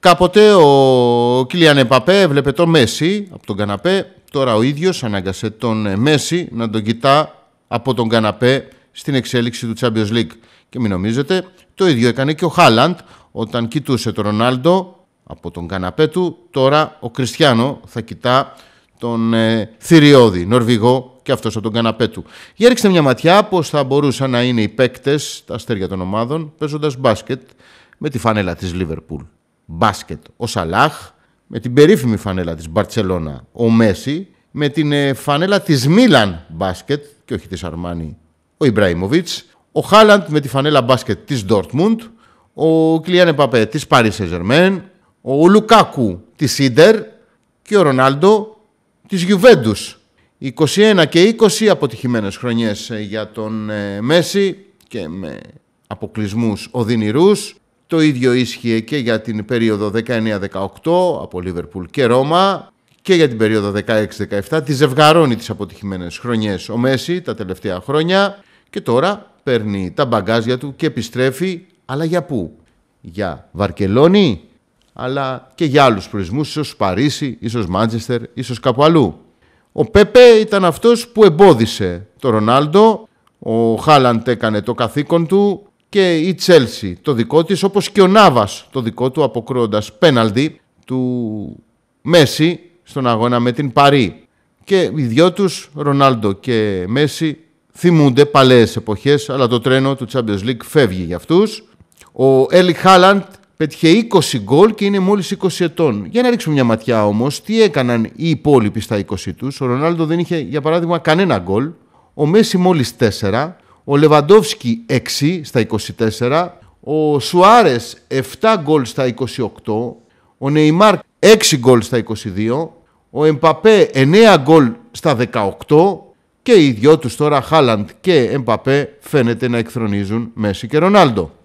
Κάποτε ο Κιλιαν Επαπέ έβλεπε τον Μέση από τον καναπέ. Τώρα ο ίδιος ανάγκασε τον Μέση να τον κοιτά από τον καναπέ στην εξέλιξη του Champions League. Και μην νομίζετε, το ίδιο έκανε και ο Χάλαντ όταν κοιτούσε τον Ρονάλντο από τον καναπέ του. Τώρα ο Κριστιανό θα κοιτά τον ε, θηριώδη Νορβηγό και αυτός από τον καναπέ του. Για ρίξτε μια ματιά πώς θα μπορούσαν να είναι οι παίκτες, τα αστέρια των ομάδων, παίζοντας μπάσκετ με τη φανέλα της Λίβερπουλ μπάσκετ. Ο Σαλάχ με την περίφημη φανέλα της Μπαρτσελώνα. Ο Μέση με την ε, φανέλα της Μίλαν μπάσκετ και όχι της Αρμάνι. Ο Ιμπραϊμόβιτς, Ο Χάλαντ με τη φανέλα μπάσκετ της Ντόρτμουντ. Ο Κλιάνε Παπέ της Paris saint Ο Λουκάκου της Ίντερ και ο Ρονάλντο της Γιουβέντους. 21 και 20 αποτυχημένες χρονιές ε, για τον ε, Μέση και με αποκλεισμούς οδυνηρούς. Το ίδιο ίσχυε και για την περίοδο 19-18 από Λίβερπουλ και Ρώμα και για την περίοδο 16-17. Τη ζευγαρώνει τις αποτυχημένες χρονιές ο Μέση τα τελευταία χρόνια και τώρα παίρνει τα μπαγκάζια του και επιστρέφει. Αλλά για πού? Για Βαρκελόνη, αλλά και για άλλους προορισμούς, ίσως Παρίσι, ίσως Μάντζεστερ, ίσως κάπου αλλού. Ο Πέπε ήταν αυτός που εμπόδισε το Ρονάλντο, ο Χάλαντ έκανε το καθήκον του, και η Τσέλσι το δικό της, όπως και ο Νάβας το δικό του αποκρούοντας πέναλτι του Μέση στον αγώνα με την Παρή. Και οι δυο τους, Ρονάλντο και Μέση, θυμούνται παλαιές εποχές, αλλά το τρένο του Champions League φεύγει για αυτούς. Ο Έλι Χάλαντ πέτυχε 20 γκολ και είναι μόλις 20 ετών. Για να ρίξουμε μια ματιά όμως, τι έκαναν οι υπόλοιποι στα 20 τους. Ο Ρονάλντο δεν είχε, για παράδειγμα, κανένα γκολ. Ο Μέση μόλις 4, ο Λεβαντόφσκι 6 στα 24, ο Σουάρες 7 γκολ στα 28, ο Νεϊμάρ 6 γκολ στα 22, ο Εμπαπέ 9 γκολ στα 18 και οι δυο τους τώρα Χάλαντ και Εμπαπέ φαίνεται να εκθρονίζουν Μέση και Ρονάλντο.